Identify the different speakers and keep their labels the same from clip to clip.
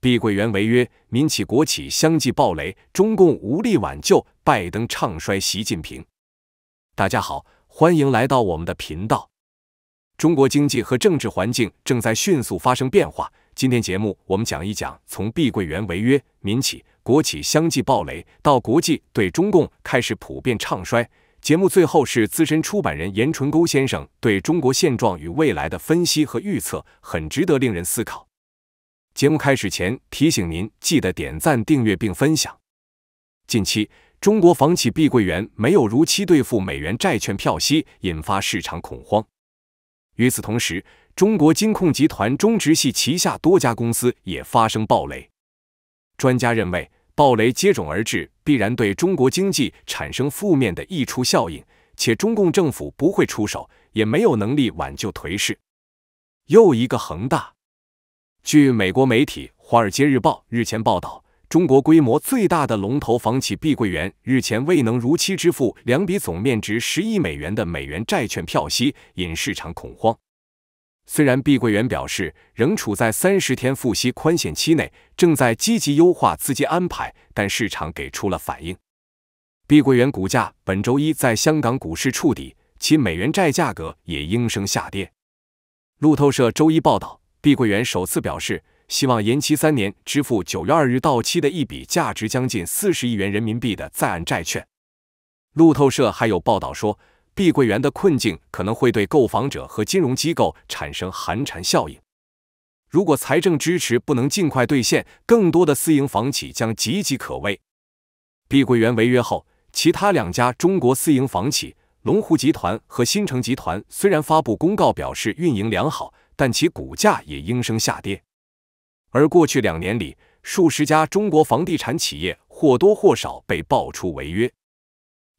Speaker 1: 碧桂园违约，民企国企相继暴雷，中共无力挽救，拜登唱衰习近平。大家好，欢迎来到我们的频道。中国经济和政治环境正在迅速发生变化。今天节目我们讲一讲，从碧桂园违约、民企国企相继暴雷，到国际对中共开始普遍唱衰。节目最后是资深出版人严纯沟先生对中国现状与未来的分析和预测，很值得令人思考。节目开始前提醒您，记得点赞、订阅并分享。近期，中国房企碧桂园没有如期兑付美元债券票息，引发市场恐慌。与此同时，中国金控集团中植系旗下多家公司也发生暴雷。专家认为，暴雷接踵而至。必然对中国经济产生负面的溢出效应，且中共政府不会出手，也没有能力挽救颓势。又一个恒大。据美国媒体《华尔街日报》日前报道，中国规模最大的龙头房企碧桂园日前未能如期支付两笔总面值十亿美元的美元债券票息，引市场恐慌。虽然碧桂园表示仍处在三十天付息宽限期内，正在积极优化资金安排，但市场给出了反应。碧桂园股价本周一在香港股市触底，其美元债价格也应声下跌。路透社周一报道，碧桂园首次表示希望延期三年支付九月二日到期的一笔价值将近四十亿元人民币的在岸债券。路透社还有报道说。碧桂园的困境可能会对购房者和金融机构产生寒蝉效应。如果财政支持不能尽快兑现，更多的私营房企将岌岌可危。碧桂园违约后，其他两家中国私营房企龙湖集团和新城集团虽然发布公告表示运营良好，但其股价也应声下跌。而过去两年里，数十家中国房地产企业或多或少被爆出违约。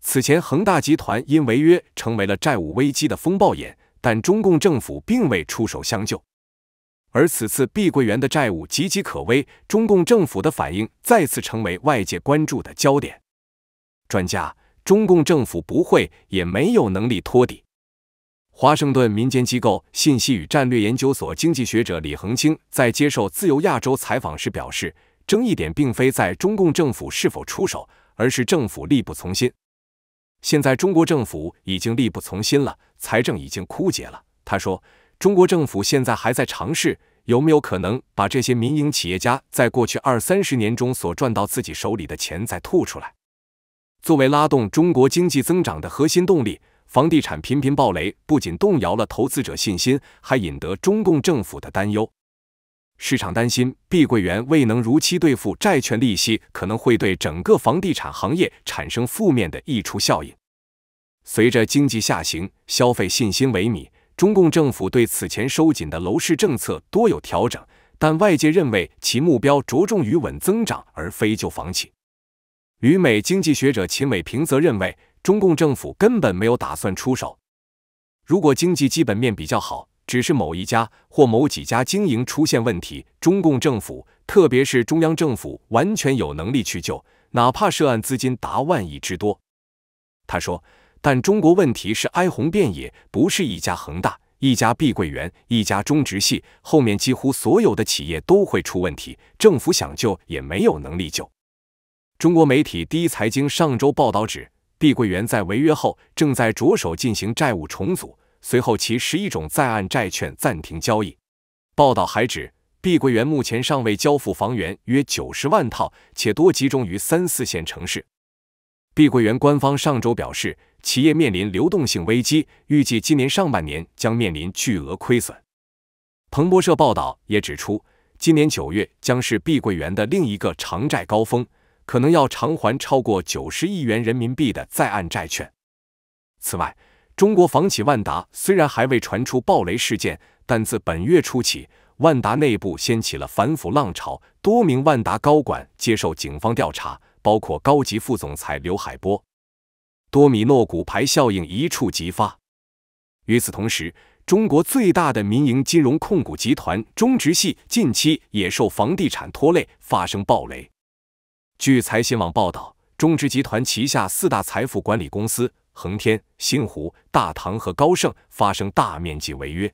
Speaker 1: 此前，恒大集团因违约成为了债务危机的风暴眼，但中共政府并未出手相救。而此次碧桂园的债务岌岌可危，中共政府的反应再次成为外界关注的焦点。专家，中共政府不会也没有能力托底。华盛顿民间机构信息与战略研究所经济学者李恒清在接受《自由亚洲》采访时表示，争议点并非在中共政府是否出手，而是政府力不从心。现在中国政府已经力不从心了，财政已经枯竭了。他说，中国政府现在还在尝试有没有可能把这些民营企业家在过去二三十年中所赚到自己手里的钱再吐出来，作为拉动中国经济增长的核心动力。房地产频频暴雷，不仅动摇了投资者信心，还引得中共政府的担忧。市场担心碧桂园未能如期兑付债券利息，可能会对整个房地产行业产生负面的溢出效应。随着经济下行，消费信心萎靡，中共政府对此前收紧的楼市政策多有调整，但外界认为其目标着重于稳增长而非救房企。与美经济学者秦伟平则认为，中共政府根本没有打算出手。如果经济基本面比较好，只是某一家或某几家经营出现问题，中共政府，特别是中央政府，完全有能力去救，哪怕涉案资金达万亿之多。他说，但中国问题是哀鸿遍野，不是一家恒大、一家碧桂园、一家中植系，后面几乎所有的企业都会出问题，政府想救也没有能力救。中国媒体第一财经上周报道指，碧桂园在违约后，正在着手进行债务重组。随后，其十一种在岸债券暂停交易。报道还指，碧桂园目前尚未交付房源约九十万套，且多集中于三四线城市。碧桂园官方上周表示，企业面临流动性危机，预计今年上半年将面临巨额亏损。彭博社报道也指出，今年九月将是碧桂园的另一个偿债高峰，可能要偿还超过九十亿元人民币的在岸债券。此外，中国房企万达虽然还未传出暴雷事件，但自本月初起，万达内部掀起了反腐浪潮，多名万达高管接受警方调查，包括高级副总裁刘海波。多米诺骨牌效应一触即发。与此同时，中国最大的民营金融控股集团中植系近期也受房地产拖累发生暴雷。据财新网报道，中植集团旗下四大财富管理公司。恒天、新湖、大唐和高盛发生大面积违约。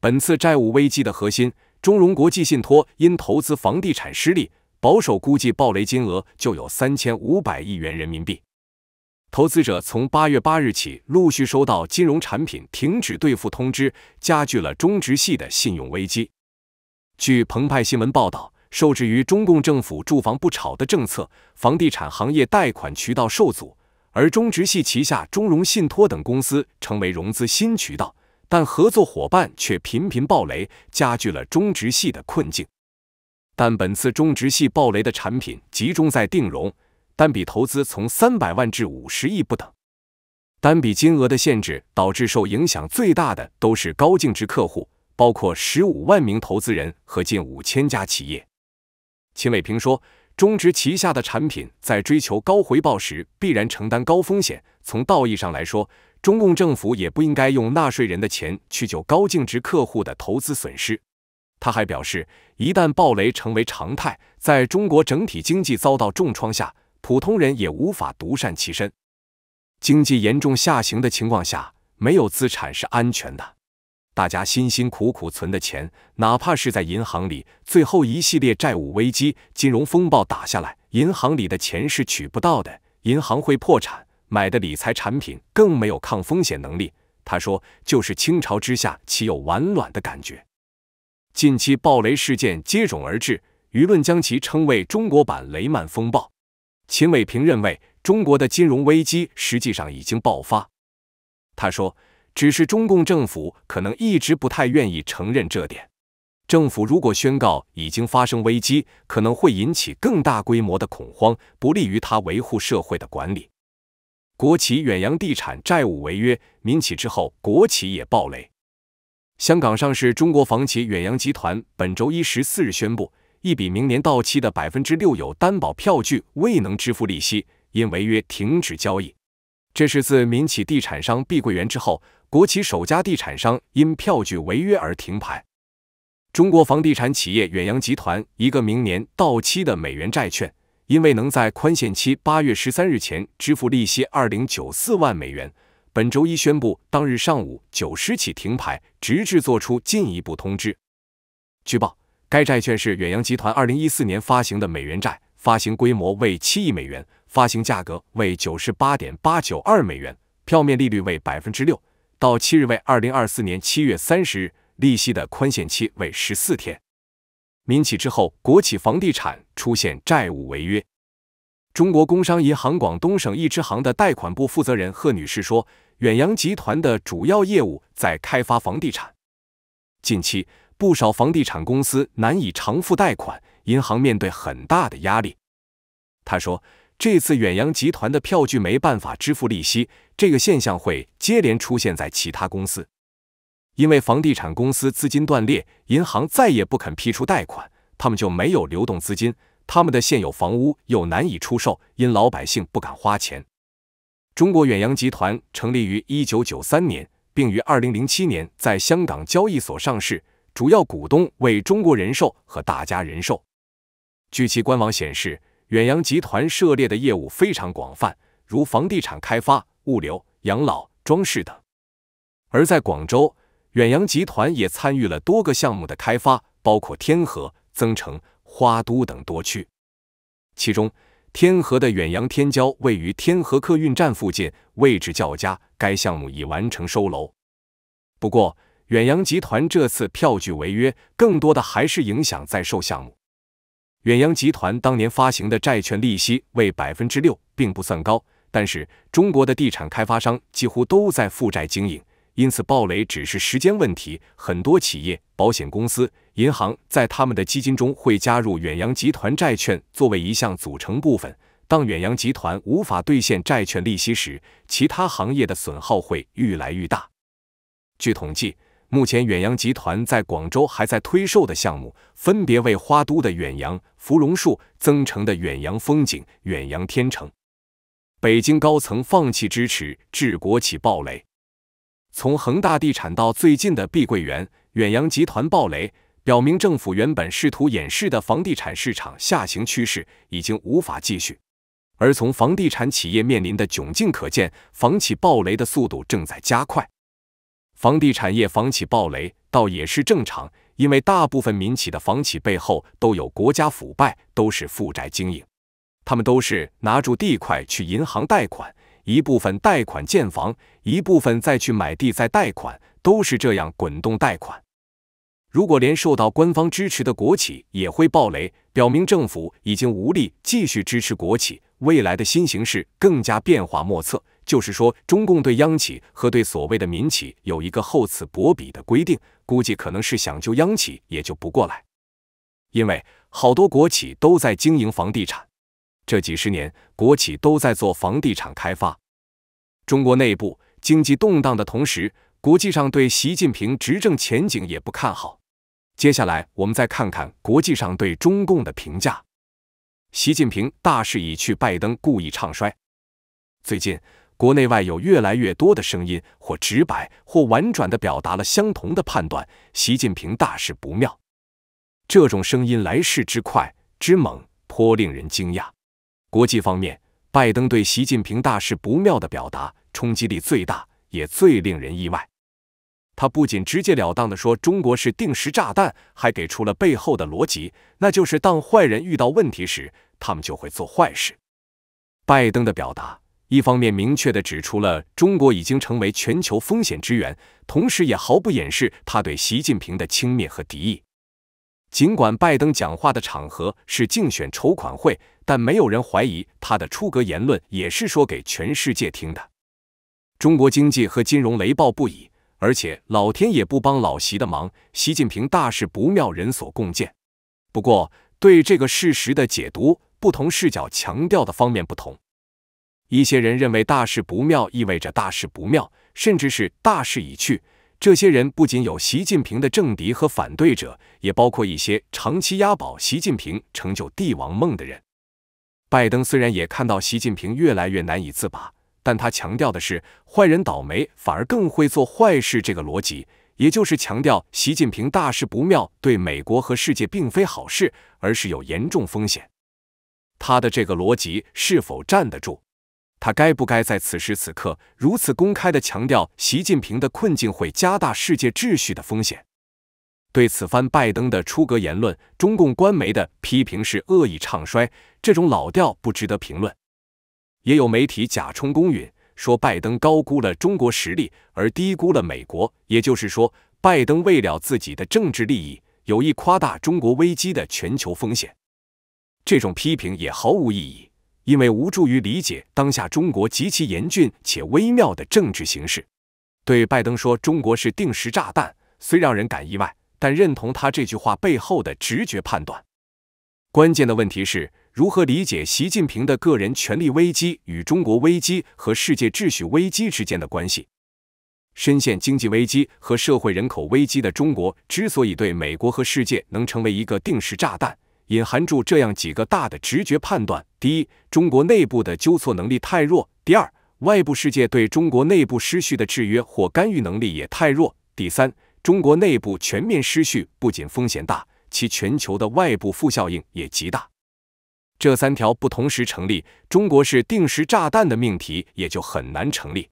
Speaker 1: 本次债务危机的核心，中融国际信托因投资房地产失利，保守估计暴雷金额就有三千五百亿元人民币。投资者从八月八日起陆续收到金融产品停止兑付通知，加剧了中植系的信用危机。据澎湃新闻报道，受制于中共政府“住房不炒”的政策，房地产行业贷款渠道受阻。而中植系旗下中融信托等公司成为融资新渠道，但合作伙伴却频频爆雷，加剧了中植系的困境。但本次中植系爆雷的产品集中在定融，单笔投资从三百万至五十亿不等。单笔金额的限制导致受影响最大的都是高净值客户，包括十五万名投资人和近五千家企业。秦伟平说。中植旗下的产品在追求高回报时必然承担高风险。从道义上来说，中共政府也不应该用纳税人的钱去救高净值客户的投资损失。他还表示，一旦暴雷成为常态，在中国整体经济遭到重创下，普通人也无法独善其身。经济严重下行的情况下，没有资产是安全的。大家辛辛苦苦存的钱，哪怕是在银行里，最后一系列债务危机、金融风暴打下来，银行里的钱是取不到的，银行会破产，买的理财产品更没有抗风险能力。他说：“就是倾巢之下，岂有完卵的感觉。”近期暴雷事件接踵而至，舆论将其称为“中国版雷曼风暴”。秦伟平认为，中国的金融危机实际上已经爆发。他说。只是中共政府可能一直不太愿意承认这点。政府如果宣告已经发生危机，可能会引起更大规模的恐慌，不利于他维护社会的管理。国企远洋地产债务违约，民企之后国企也爆雷。香港上市中国房企远洋集团本周一十四日宣布，一笔明年到期的百分之六有担保票据未能支付利息，因违约停止交易。这是自民企地产商碧桂园之后。国企首家地产商因票据违约而停牌。中国房地产企业远洋集团一个明年到期的美元债券，因为能在宽限期八月十三日前支付利息二零九四万美元，本周一宣布当日上午九时起停牌，直至做出进一步通知。据报，该债券是远洋集团二零一四年发行的美元债，发行规模为七亿美元，发行价格为九十八点八九二美元，票面利率为百分之六。到期日为二零二四年七月三十日，利息的宽限期为十四天。民企之后，国企房地产出现债务违约。中国工商银行广东省一支行的贷款部负责人贺女士说：“远洋集团的主要业务在开发房地产，近期不少房地产公司难以偿付贷款，银行面对很大的压力。”她说。这次远洋集团的票据没办法支付利息，这个现象会接连出现在其他公司，因为房地产公司资金断裂，银行再也不肯批出贷款，他们就没有流动资金，他们的现有房屋又难以出售，因老百姓不敢花钱。中国远洋集团成立于一九九三年，并于二零零七年在香港交易所上市，主要股东为中国人寿和大家人寿。据其官网显示。远洋集团涉猎的业务非常广泛，如房地产开发、物流、养老、装饰等。而在广州，远洋集团也参与了多个项目的开发，包括天河、增城、花都等多区。其中，天河的远洋天骄位于天河客运站附近，位置较佳，该项目已完成收楼。不过，远洋集团这次票据违约，更多的还是影响在售项目。远洋集团当年发行的债券利息为百分之六，并不算高。但是中国的地产开发商几乎都在负债经营，因此暴雷只是时间问题。很多企业、保险公司、银行在他们的基金中会加入远洋集团债券作为一项组成部分。当远洋集团无法兑现债券利息时，其他行业的损耗会愈来愈大。据统计。目前远洋集团在广州还在推售的项目，分别为花都的远洋芙蓉树、增城的远洋风景、远洋天城。北京高层放弃支持，致国企暴雷。从恒大地产到最近的碧桂园，远洋集团暴雷，表明政府原本试图掩饰的房地产市场下行趋势已经无法继续。而从房地产企业面临的窘境可见，房企暴雷的速度正在加快。房地产业房企暴雷，倒也是正常，因为大部分民企的房企背后都有国家腐败，都是负债经营。他们都是拿住地块去银行贷款，一部分贷款建房，一部分再去买地再贷款，都是这样滚动贷款。如果连受到官方支持的国企也会暴雷，表明政府已经无力继续支持国企，未来的新形势更加变化莫测。就是说，中共对央企和对所谓的民企有一个厚此薄彼的规定，估计可能是想救央企也就不过来，因为好多国企都在经营房地产，这几十年国企都在做房地产开发。中国内部经济动荡的同时，国际上对习近平执政前景也不看好。接下来我们再看看国际上对中共的评价。习近平大势已去，拜登故意唱衰。最近。国内外有越来越多的声音，或直白，或婉转的表达了相同的判断：习近平大事不妙。这种声音来势之快、之猛，颇令人惊讶。国际方面，拜登对习近平大事不妙的表达冲击力最大，也最令人意外。他不仅直截了当的说中国是定时炸弹，还给出了背后的逻辑，那就是当坏人遇到问题时，他们就会做坏事。拜登的表达。一方面明确地指出了中国已经成为全球风险之源，同时也毫不掩饰他对习近平的轻蔑和敌意。尽管拜登讲话的场合是竞选筹款会，但没有人怀疑他的出格言论也是说给全世界听的。中国经济和金融雷暴不已，而且老天也不帮老习的忙，习近平大事不妙，人所共鉴。不过，对这个事实的解读，不同视角强调的方面不同。一些人认为大事不妙意味着大事不妙，甚至是大势已去。这些人不仅有习近平的政敌和反对者，也包括一些长期押宝习近平成就帝王梦的人。拜登虽然也看到习近平越来越难以自拔，但他强调的是坏人倒霉反而更会做坏事这个逻辑，也就是强调习近平大事不妙对美国和世界并非好事，而是有严重风险。他的这个逻辑是否站得住？他该不该在此时此刻如此公开地强调，习近平的困境会加大世界秩序的风险？对此番拜登的出格言论，中共官媒的批评是恶意唱衰，这种老调不值得评论。也有媒体假充公允，说拜登高估了中国实力，而低估了美国，也就是说，拜登为了自己的政治利益，有意夸大中国危机的全球风险。这种批评也毫无意义。因为无助于理解当下中国极其严峻且微妙的政治形势，对拜登说中国是定时炸弹，虽让人感意外，但认同他这句话背后的直觉判断。关键的问题是如何理解习近平的个人权力危机与中国危机和世界秩序危机之间的关系。深陷经济危机和社会人口危机的中国，之所以对美国和世界能成为一个定时炸弹。隐含住这样几个大的直觉判断：第一，中国内部的纠错能力太弱；第二，外部世界对中国内部失序的制约或干预能力也太弱；第三，中国内部全面失序不仅风险大，其全球的外部负效应也极大。这三条不同时成立，中国是定时炸弹的命题也就很难成立。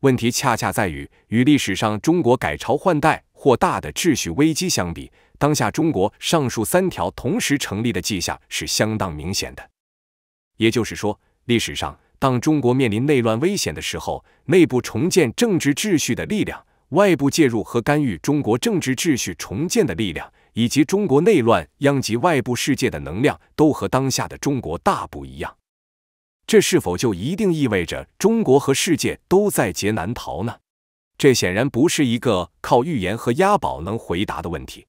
Speaker 1: 问题恰恰在于，与历史上中国改朝换代或大的秩序危机相比，当下中国上述三条同时成立的迹象是相当明显的。也就是说，历史上当中国面临内乱危险的时候，内部重建政治秩序的力量、外部介入和干预中国政治秩序重建的力量，以及中国内乱殃及外部世界的能量，都和当下的中国大不一样。这是否就一定意味着中国和世界都在劫难逃呢？这显然不是一个靠预言和押宝能回答的问题。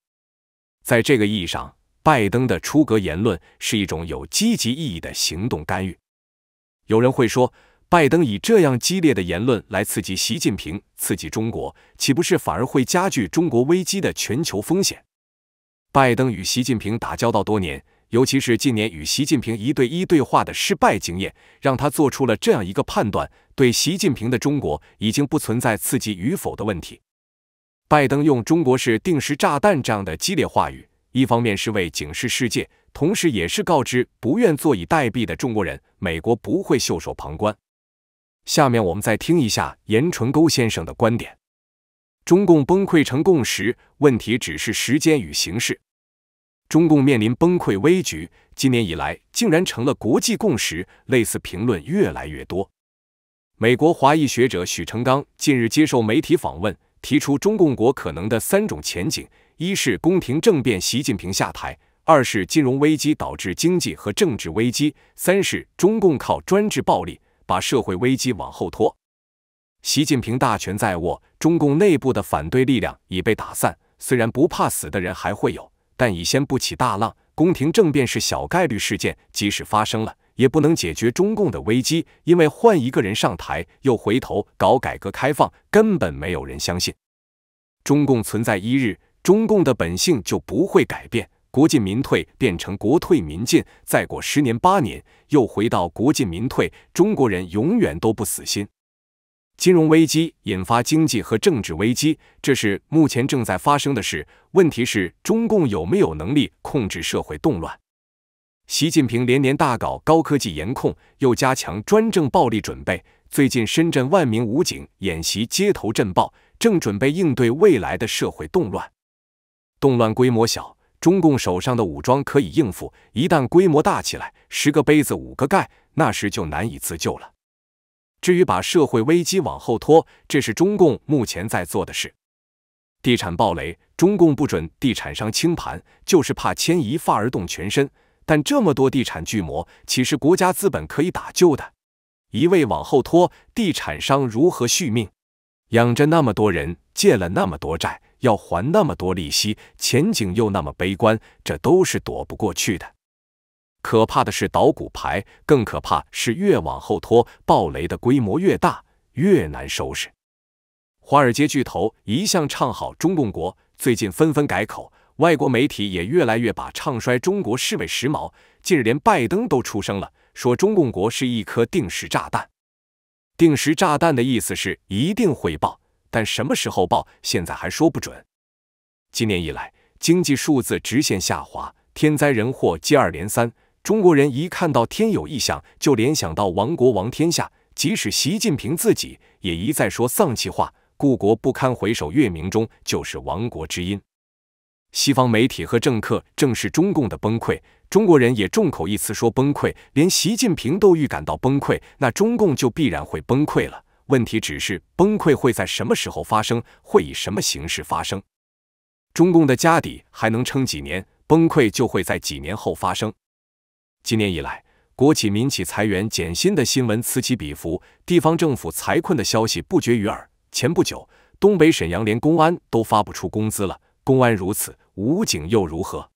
Speaker 1: 在这个意义上，拜登的出格言论是一种有积极意义的行动干预。有人会说，拜登以这样激烈的言论来刺激习近平、刺激中国，岂不是反而会加剧中国危机的全球风险？拜登与习近平打交道多年。尤其是近年与习近平一对一对话的失败经验，让他做出了这样一个判断：对习近平的中国已经不存在刺激与否的问题。拜登用“中国是定时炸弹”这样的激烈话语，一方面是为警示世界，同时也是告知不愿坐以待毙的中国人，美国不会袖手旁观。下面我们再听一下严纯沟先生的观点：中共崩溃成共识，问题只是时间与形式。中共面临崩溃危局，今年以来竟然成了国际共识，类似评论越来越多。美国华裔学者许成刚近日接受媒体访问，提出中共国可能的三种前景：一是宫廷政变，习近平下台；二是金融危机导致经济和政治危机；三是中共靠专制暴力把社会危机往后拖。习近平大权在握，中共内部的反对力量已被打散，虽然不怕死的人还会有。但已掀不起大浪，宫廷政变是小概率事件，即使发生了，也不能解决中共的危机，因为换一个人上台，又回头搞改革开放，根本没有人相信。中共存在一日，中共的本性就不会改变，国进民退变成国退民进，再过十年八年，又回到国进民退，中国人永远都不死心。金融危机引发经济和政治危机，这是目前正在发生的事。问题是中共有没有能力控制社会动乱？习近平连年大搞高科技严控，又加强专政暴力准备。最近深圳万名武警演习街头震爆，正准备应对未来的社会动乱。动乱规模小，中共手上的武装可以应付；一旦规模大起来，十个杯子五个盖，那时就难以自救了。至于把社会危机往后拖，这是中共目前在做的事。地产暴雷，中共不准地产商清盘，就是怕牵一发而动全身。但这么多地产巨魔，岂是国家资本可以打救的？一味往后拖，地产商如何续命？养着那么多人，借了那么多债，要还那么多利息，前景又那么悲观，这都是躲不过去的。可怕的是捣鼓牌，更可怕是越往后拖，暴雷的规模越大，越难收拾。华尔街巨头一向唱好中共国，最近纷纷改口。外国媒体也越来越把唱衰中国视为时髦。近日，连拜登都出声了，说中共国是一颗定时炸弹。定时炸弹的意思是一定会爆，但什么时候爆，现在还说不准。今年以来，经济数字直线下滑，天灾人祸接二连三。中国人一看到天有异象，就联想到亡国亡天下。即使习近平自己也一再说丧气话，“故国不堪回首月明中”就是亡国之音。西方媒体和政客正是中共的崩溃，中国人也众口一词说崩溃。连习近平都预感到崩溃，那中共就必然会崩溃了。问题只是崩溃会在什么时候发生，会以什么形式发生？中共的家底还能撑几年？崩溃就会在几年后发生。今年以来，国企、民企裁员减薪的新闻此起彼伏，地方政府财困的消息不绝于耳。前不久，东北沈阳连公安都发不出工资了。公安如此，武警又如何？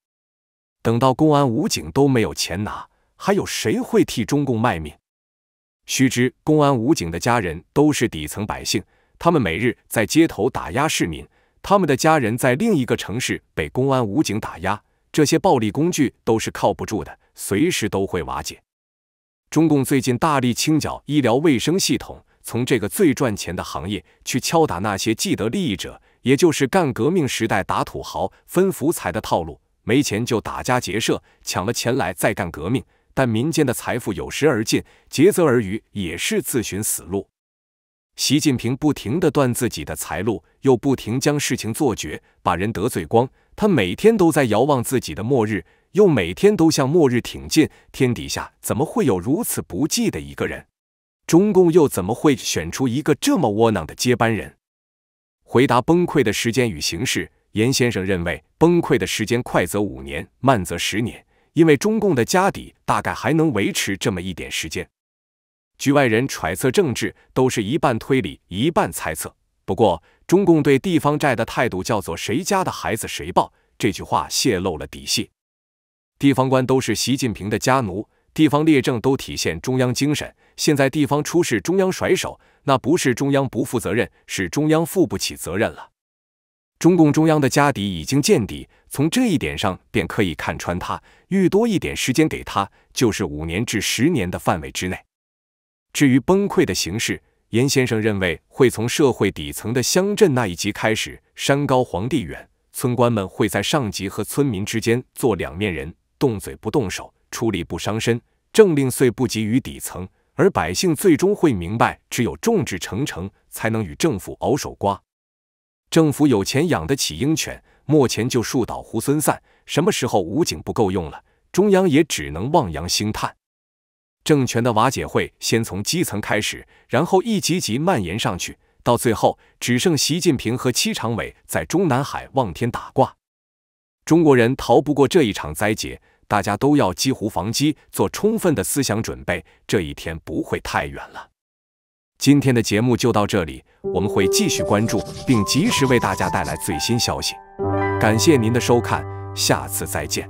Speaker 1: 等到公安、武警都没有钱拿，还有谁会替中共卖命？须知，公安、武警的家人都是底层百姓，他们每日在街头打压市民，他们的家人在另一个城市被公安、武警打压。这些暴力工具都是靠不住的，随时都会瓦解。中共最近大力清剿医疗卫生系统，从这个最赚钱的行业去敲打那些既得利益者，也就是干革命时代打土豪分福财的套路。没钱就打家劫舍，抢了钱来再干革命。但民间的财富有时而进，竭泽而渔也是自寻死路。习近平不停地断自己的财路，又不停将事情做绝，把人得罪光。他每天都在遥望自己的末日，又每天都向末日挺进。天底下怎么会有如此不济的一个人？中共又怎么会选出一个这么窝囊的接班人？回答崩溃的时间与形式，严先生认为崩溃的时间快则五年，慢则十年，因为中共的家底大概还能维持这么一点时间。局外人揣测政治，都是一半推理，一半猜测。不过，中共对地方债的态度叫做“谁家的孩子谁抱”，这句话泄露了底细。地方官都是习近平的家奴，地方列政都体现中央精神。现在地方出事，中央甩手，那不是中央不负责任，是中央负不起责任了。中共中央的家底已经见底，从这一点上便可以看穿他。欲多一点时间给他，就是五年至十年的范围之内。至于崩溃的形势。严先生认为，会从社会底层的乡镇那一级开始。山高皇帝远，村官们会在上级和村民之间做两面人，动嘴不动手，出力不伤身。政令虽不及于底层，而百姓最终会明白，只有众志成城，才能与政府熬手瓜。政府有钱养得起鹰犬，没钱就树倒猢狲散。什么时候武警不够用了，中央也只能望洋兴叹。政权的瓦解会先从基层开始，然后一级级蔓延上去，到最后只剩习近平和七常委在中南海望天打卦。中国人逃不过这一场灾劫，大家都要激活防击，做充分的思想准备。这一天不会太远了。今天的节目就到这里，我们会继续关注，并及时为大家带来最新消息。感谢您的收看，下次再见。